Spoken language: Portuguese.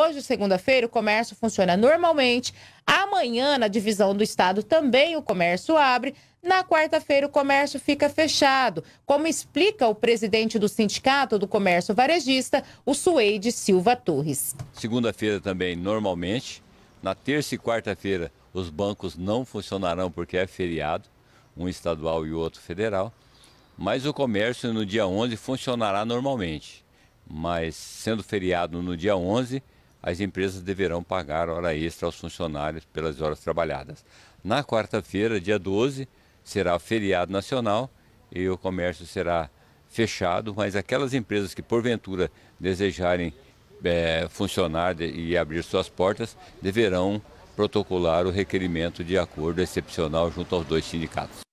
Hoje, segunda-feira, o comércio funciona normalmente. Amanhã, na divisão do estado, também o comércio abre. Na quarta-feira, o comércio fica fechado. Como explica o presidente do Sindicato do Comércio Varejista, o Suede Silva Torres. Segunda-feira também, normalmente. Na terça e quarta-feira, os bancos não funcionarão porque é feriado, um estadual e outro federal. Mas o comércio no dia 11 funcionará normalmente. Mas sendo feriado no dia 11, as empresas deverão pagar hora extra aos funcionários pelas horas trabalhadas. Na quarta-feira, dia 12, será feriado nacional e o comércio será fechado, mas aquelas empresas que porventura desejarem é, funcionar e abrir suas portas deverão protocolar o requerimento de acordo excepcional junto aos dois sindicatos.